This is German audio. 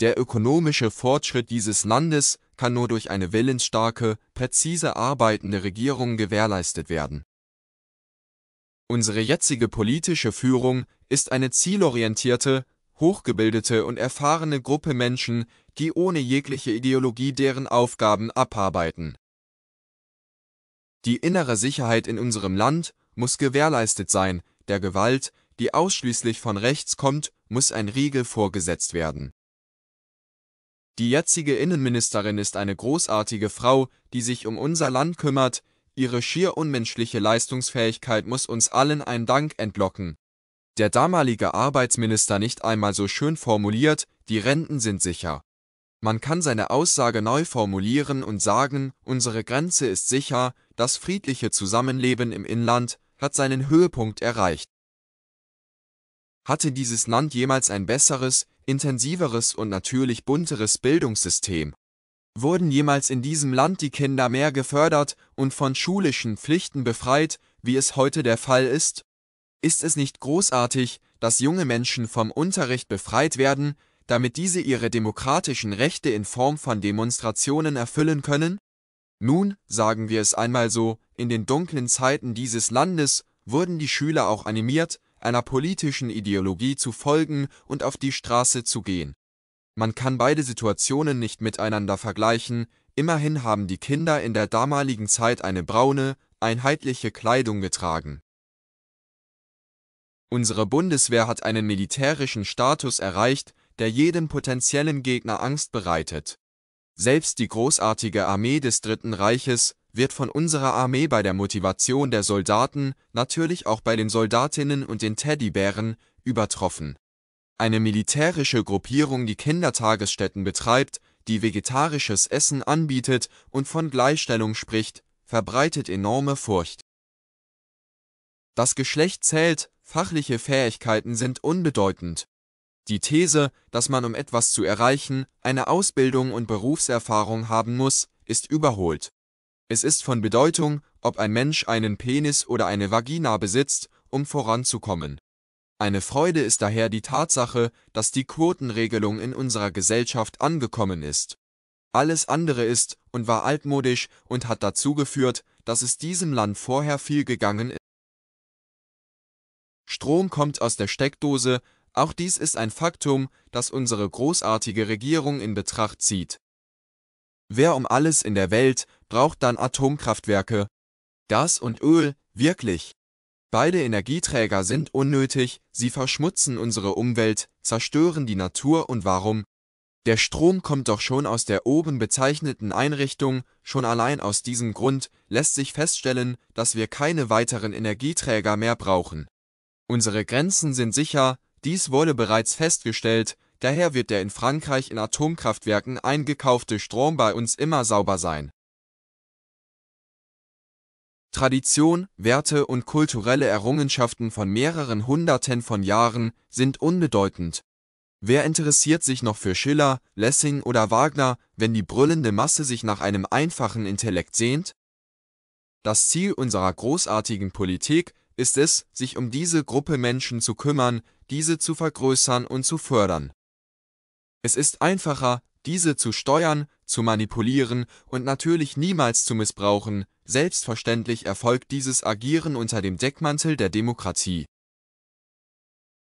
Der ökonomische Fortschritt dieses Landes kann nur durch eine willensstarke, präzise arbeitende Regierung gewährleistet werden. Unsere jetzige politische Führung ist eine zielorientierte, hochgebildete und erfahrene Gruppe Menschen, die ohne jegliche Ideologie deren Aufgaben abarbeiten. Die innere Sicherheit in unserem Land muss gewährleistet sein, der Gewalt, die ausschließlich von rechts kommt, muss ein Riegel vorgesetzt werden die jetzige Innenministerin ist eine großartige Frau, die sich um unser Land kümmert, ihre schier unmenschliche Leistungsfähigkeit muss uns allen ein Dank entlocken. Der damalige Arbeitsminister nicht einmal so schön formuliert, die Renten sind sicher. Man kann seine Aussage neu formulieren und sagen, unsere Grenze ist sicher, das friedliche Zusammenleben im Inland hat seinen Höhepunkt erreicht. Hatte dieses Land jemals ein besseres, intensiveres und natürlich bunteres Bildungssystem? Wurden jemals in diesem Land die Kinder mehr gefördert und von schulischen Pflichten befreit, wie es heute der Fall ist? Ist es nicht großartig, dass junge Menschen vom Unterricht befreit werden, damit diese ihre demokratischen Rechte in Form von Demonstrationen erfüllen können? Nun, sagen wir es einmal so, in den dunklen Zeiten dieses Landes wurden die Schüler auch animiert, einer politischen Ideologie zu folgen und auf die Straße zu gehen. Man kann beide Situationen nicht miteinander vergleichen, immerhin haben die Kinder in der damaligen Zeit eine braune, einheitliche Kleidung getragen. Unsere Bundeswehr hat einen militärischen Status erreicht, der jedem potenziellen Gegner Angst bereitet. Selbst die großartige Armee des Dritten Reiches, wird von unserer Armee bei der Motivation der Soldaten, natürlich auch bei den Soldatinnen und den Teddybären, übertroffen. Eine militärische Gruppierung, die Kindertagesstätten betreibt, die vegetarisches Essen anbietet und von Gleichstellung spricht, verbreitet enorme Furcht. Das Geschlecht zählt, fachliche Fähigkeiten sind unbedeutend. Die These, dass man um etwas zu erreichen, eine Ausbildung und Berufserfahrung haben muss, ist überholt. Es ist von Bedeutung, ob ein Mensch einen Penis oder eine Vagina besitzt, um voranzukommen. Eine Freude ist daher die Tatsache, dass die Quotenregelung in unserer Gesellschaft angekommen ist. Alles andere ist und war altmodisch und hat dazu geführt, dass es diesem Land vorher viel gegangen ist. Strom kommt aus der Steckdose, auch dies ist ein Faktum, das unsere großartige Regierung in Betracht zieht. Wer um alles in der Welt braucht dann Atomkraftwerke? Gas und Öl, wirklich. Beide Energieträger sind unnötig, sie verschmutzen unsere Umwelt, zerstören die Natur und warum? Der Strom kommt doch schon aus der oben bezeichneten Einrichtung, schon allein aus diesem Grund lässt sich feststellen, dass wir keine weiteren Energieträger mehr brauchen. Unsere Grenzen sind sicher, dies wurde bereits festgestellt, Daher wird der in Frankreich in Atomkraftwerken eingekaufte Strom bei uns immer sauber sein. Tradition, Werte und kulturelle Errungenschaften von mehreren Hunderten von Jahren sind unbedeutend. Wer interessiert sich noch für Schiller, Lessing oder Wagner, wenn die brüllende Masse sich nach einem einfachen Intellekt sehnt? Das Ziel unserer großartigen Politik ist es, sich um diese Gruppe Menschen zu kümmern, diese zu vergrößern und zu fördern es ist einfacher, diese zu steuern, zu manipulieren und natürlich niemals zu missbrauchen, selbstverständlich erfolgt dieses Agieren unter dem Deckmantel der Demokratie